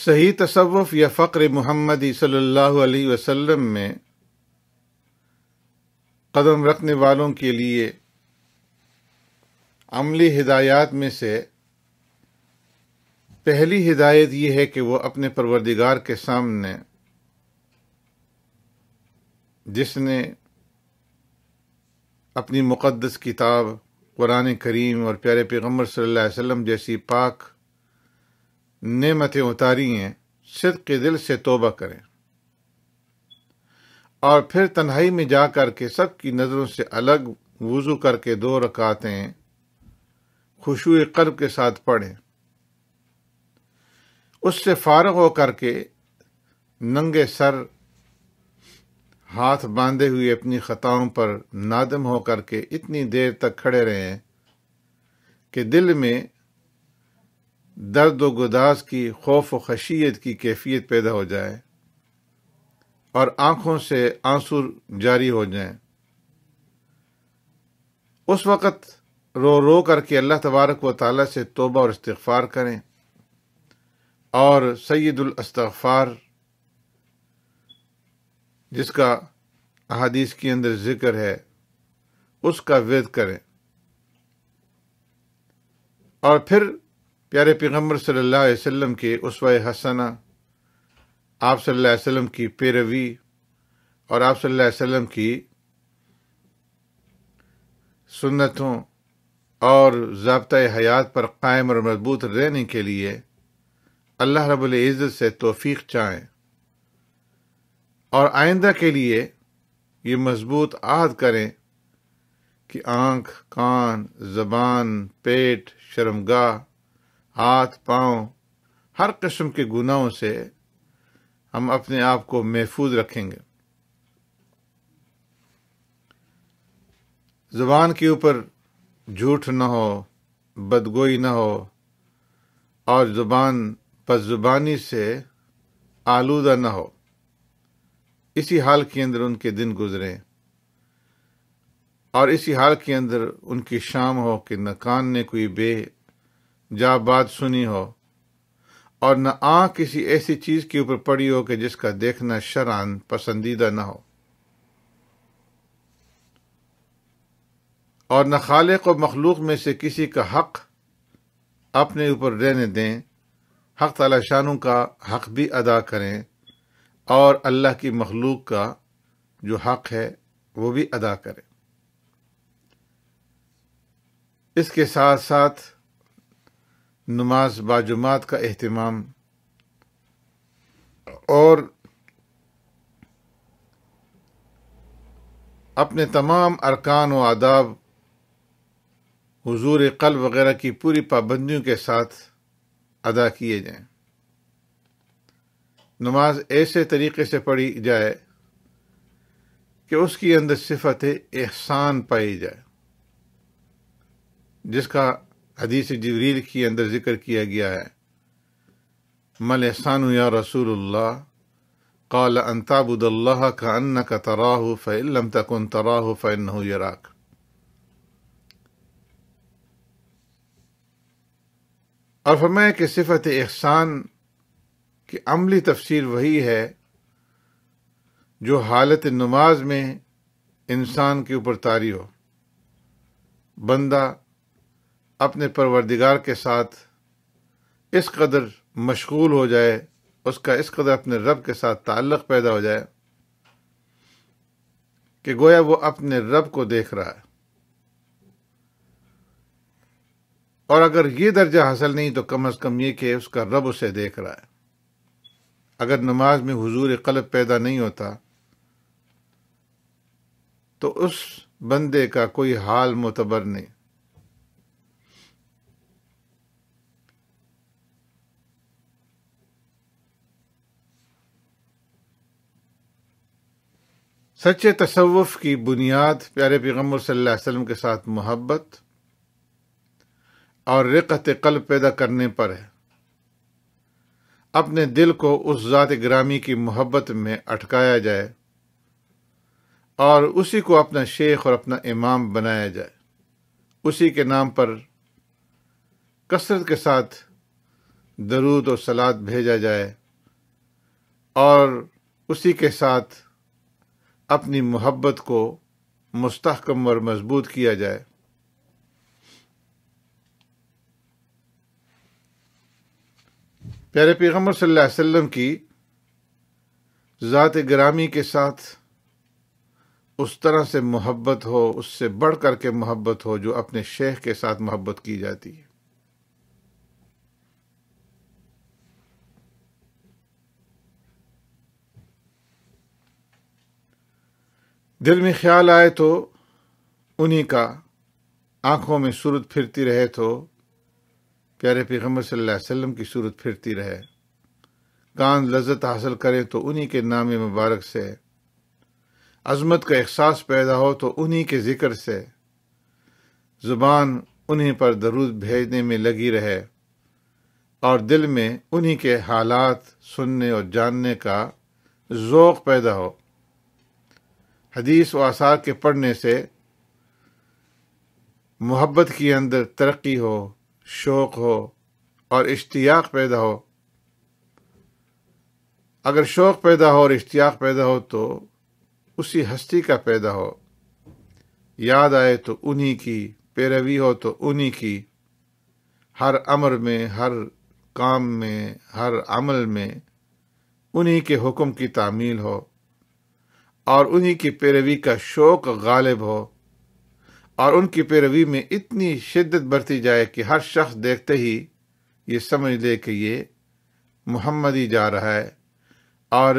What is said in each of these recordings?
सही तसवफ़ या फ़क्र महमदी सल्लल्लाहु अलैहि वसल्लम में कदम रखने वालों के लिए अमली हिदायत में से पहली हिदायत यह है कि वह अपने परवरदिगार के सामने जिसने अपनी मुक़दस किताब कुरान करीम और प्यारे पैगम्बर सल्लल्लाहु अलैहि वसल्लम जैसी पाक नेमतें उतारी हैं सिर के दिल से तोबा करें और फिर तन्हाई में जा कर के सबकी नज़रों से अलग वज़ू करके दो रकातें खुशू कर्ब के साथ पढ़ें उससे फारग हो करके नंगे सर हाथ बांधे हुए अपनी ख़ताओं पर नादम हो करके इतनी देर तक खड़े रहें कि दिल में दर्द व गुदास की खौफ व खशियत की कैफियत पैदा हो जाए और आंखों से आंसू जारी हो जाए उस वक़्त रो रो करके अल्लाह तबारक व ताली से तोबा और इस्तफ़ार करें और सैदुलस्तफ़ार जिसका अहादीस के अंदर ज़िक्र है उसका विद करें और फिर प्यारे पैगम्बर सल्ला वसल्लम के उसवा हसना आप सल्लल्लाहु अलैहि वसल्लम की पैरवी और आप सल्लल्लाहु अलैहि वसल्लम की सुन्नतों और ज़बत हयात पर कायम और मजबूत रहने के लिए अल्लाह रब्बुल इज़्ज़त से तोफ़ी चाहें और आइंदा के लिए ये मजबूत आहद करें कि आँख कान ज़बान पेट शर्मगा हाथ पांव हर किस्म के गुनाहों से हम अपने आप को महफूज रखेंगे ज़ुबान के ऊपर झूठ न हो बदगोई न हो और ज़ुबान पर ज़ुबानी से आलूदा न हो इसी हाल के अंदर उनके दिन गुजरे और इसी हाल के अंदर उनकी शाम हो कि न कान ने कोई बे जा बात सुनी हो और न आ किसी ऐसी चीज के ऊपर पड़ी हो कि जिसका देखना शरान पसंदीदा न हो और न खाले को मखलूक में से किसी का हक अपने ऊपर रहने दें हक तला शानों का हक भी अदा करें और अल्लाह की मखलूक का जो हक है वो भी अदा करें इसके साथ साथ नमाज बाजुमात का अहतमाम और अपने तमाम अरकान व आदाब हजूर कल वगैरह की पूरी पाबंदियों के साथ अदा किए जाएं नमाज ऐसे तरीके से पढ़ी जाए कि उसकी अंदर सिफत एहसान पाई जाए जिसका हदीस जबरील के अंदर ज़िक्र किया गया है मल एहसान या रसूल कल अंताबुदल्ला का अन्न का तराह फ़ैलम तकन तराह फ़ैन यराक और फमय के सिफत एहसान की अमली तफसीर वही है जो हालत नमाज में इंसान के ऊपर तारी हो बंदा अपने परवरदिगार के साथ इस कदर मशगूल हो जाए उसका इस कदर अपने रब के साथ ताल्लक़ पैदा हो जाए कि गोया वो अपने रब को देख रहा है और अगर ये दर्जा हासिल नहीं तो कम अज़ कम ये कि उसका रब उसे देख रहा है अगर नमाज में हुजूर कलब पैदा नहीं होता तो उस बंदे का कोई हाल मोतबर नहीं सच्चे तसवफ़ की बुनियाद प्यारे पैगम्बर सल्लल्लाहु अलैहि वसल्लम के साथ मोहब्बत और रिकत कल्ब पैदा करने पर है अपने दिल को उस ज़ात ग्रामी की मोहब्बत में अटकाया जाए और उसी को अपना शेख और अपना इमाम बनाया जाए उसी के नाम पर कसरत के साथ दरूद और सलाद भेजा जाए और उसी के साथ अपनी मोहब्बत को मुस्तकम और मजबूत किया जाए प्यारे पैगम्बर सल्लल्लाहु अलैहि वसल्लम की ज़ात ग्रामी के साथ उस तरह से मोहब्बत हो उससे बढ़ करके मोहब्बत हो जो अपने शेख के साथ मोहब्बत की जाती है दिल में ख्याल आए तो उन्हीं का आँखों में सूरत फिरती रहे तो प्यारे पैगम्बर सल्लल्लाहु अलैहि वसल्लम की सूरत फिरती रहे कान लज्जत हासिल करें तो उन्हीं के नाम मुबारक से अजमत का एहसास पैदा हो तो उन्हीं के ज़िक्र से ज़ुबान उन्हीं पर दरूद भेजने में लगी रहे और दिल में उन्हीं के हालात सुनने और जानने का ज़ोक़ पैदा हो हदीस व आसार के पढ़ने से मोहब्बत के अंदर तरक्की हो शौक़ हो और इश्तियाक पैदा हो अगर शौक़ पैदा हो और इश्तियाक पैदा हो तो उसी हस्ती का पैदा हो याद आए तो उन्हीं की पैरवी हो तो उन्हीं की हर अमर में हर काम में हर अमल में उन्हीं के हुक्म की तामील हो और उन्हीं की पैरवी का शौक गालिब हो और उनकी पैरवी में इतनी शिद्दत बरती जाए कि हर शख्स देखते ही ये समझ ले कि ये मोहम्मद ही जा रहा है और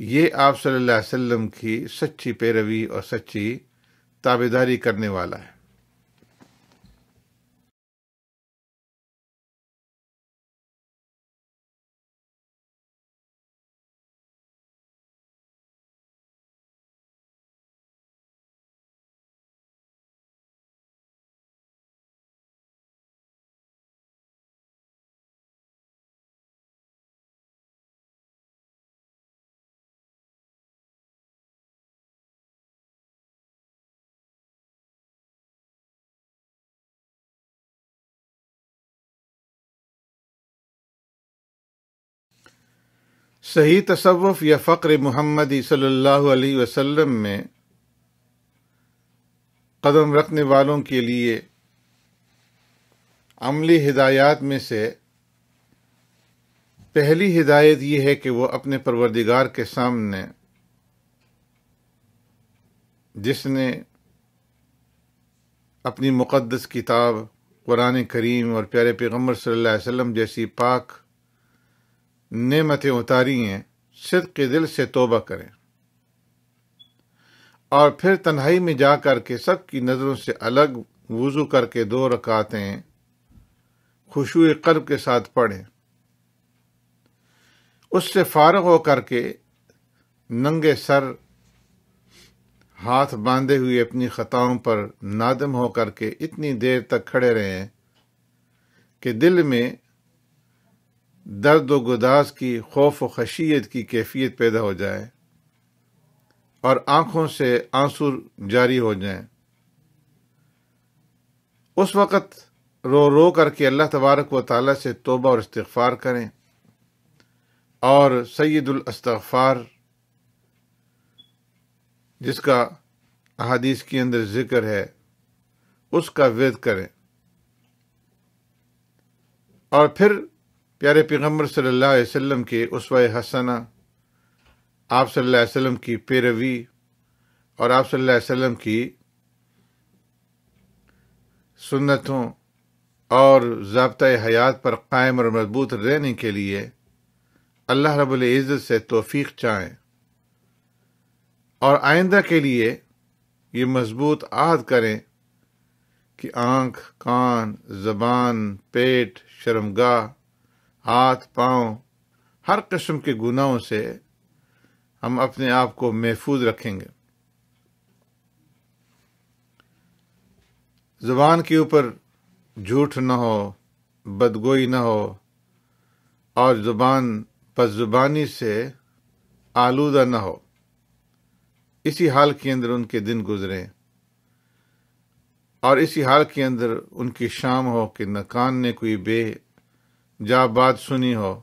ये आप सल्लल्लाहु अलैहि वसल्लम की सच्ची पैरवी और सच्ची ताबेदारी करने वाला है सही तसवुफ़ या फ़क्र मुहम्मदी सल्लल्लाहु अलैहि वसल्लम में कदम रखने वालों के लिए अमली हिदायत में से पहली हिदायत यह है कि वह अपने परवरदिगार के सामने जिसने अपनी मुक़दस किताब कुरान करीम और प्यारे पैगम्बर सल्लल्लाहु अलैहि वसल्लम जैसी पाक नेमतें उतारी हैं सिर के दिल से तोबा करें और फिर तन्हाई में जा कर के सबकी नज़रों से अलग वज़ू करके दो रकातें खुशु कर्ब के साथ पढ़ें उससे फारग हो करके नंगे सर हाथ बांधे हुए अपनी ख़ताओं पर नादम हो करके इतनी देर तक खड़े रहें कि दिल में दर्द व गुदास की खौफ व खशियत की कैफियत पैदा हो जाए और आँखों से आंसू जारी हो जाए उस वक़्त रो रो करके अल्लाह तबारक व ताली से तोबा और इस्तफ़ार करें और सैदुलस्तफ़ार जिसका अहादीस के अंदर ज़िक्र है उसका वेद करें और फिर प्यारे पैगम्बर सल्लल्लाहु अलैहि वसल्लम के उसवा हसना आप सल्लल्लाहु अलैहि वसल्लम की पैरवी और आप सल्लल्लाहु अलैहि वसल्लम की सुन्नतों और ज़बत हयात पर कायम और मजबूत रहने के लिए अल्लाह रब्बुल इज़्ज़त से तोफ़ी चाहें और आइंदा के लिए ये मजबूत आद करें कि आँख कान ज़बान पेट शर्मगा हाथ पांव हर किस्म के गुनाहों से हम अपने आप को महफूज रखेंगे ज़ुबान के ऊपर झूठ ना हो बदगोई ना हो और ज़ुबान पर ज़ुबानी से आलूदा ना हो इसी हाल के अंदर उनके दिन गुजरे और इसी हाल के अंदर उनकी शाम हो कि न कान ने कोई बे जा बात सुनी हो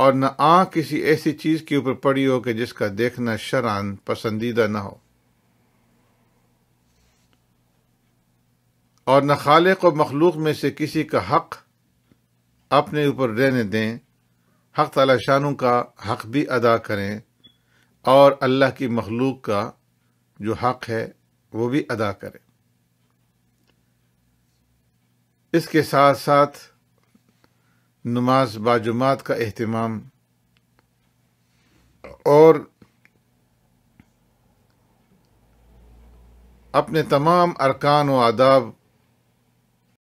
और न आ किसी ऐसी चीज के ऊपर पड़ी हो कि जिसका देखना शरान पसंदीदा न हो और न खाले को मखलूक में से किसी का हक अपने ऊपर रहने दें हक तला शानों का हक भी अदा करें और अल्लाह की मखलूक का जो हक है वो भी अदा करें इसके साथ साथ नमाज बाजुमात का अहतमाम और अपने तमाम अरकान व आदाब